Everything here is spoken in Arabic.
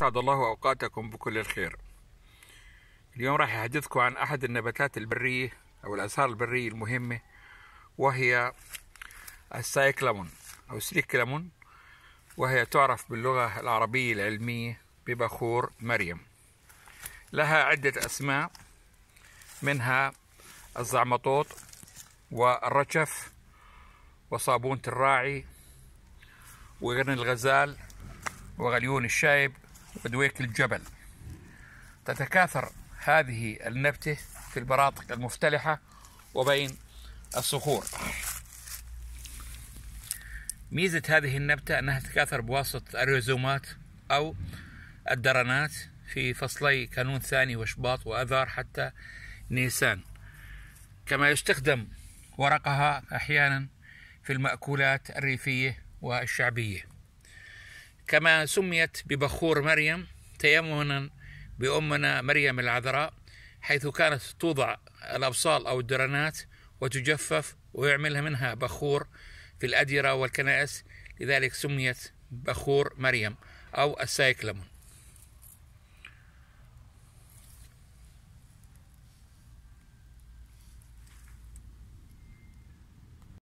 أسعد الله أوقاتكم بكل الخير اليوم راح أحدثكم عن أحد النباتات البرية أو الأزهار البرية المهمة وهي السايكلامون أو سليكلامون وهي تعرف باللغة العربية العلمية ببخور مريم لها عدة أسماء منها الزعمطوط والرجف وصابونة الراعي وغن الغزال وغليون الشايب ودويك الجبل تتكاثر هذه النبتة في البراطق المفتلحة وبين الصخور ميزة هذه النبتة أنها تتكاثر بواسطة الريزومات أو الدرنات في فصلي كانون ثاني وشباط وأذار حتى نيسان كما يستخدم ورقها أحيانا في المأكولات الريفية والشعبية كما سميت ببخور مريم تيمنا بأمنا مريم العذراء حيث كانت توضع الأبصال أو الدرنات وتجفف ويعملها منها بخور في الأديرة والكنائس لذلك سميت بخور مريم أو السايكلمون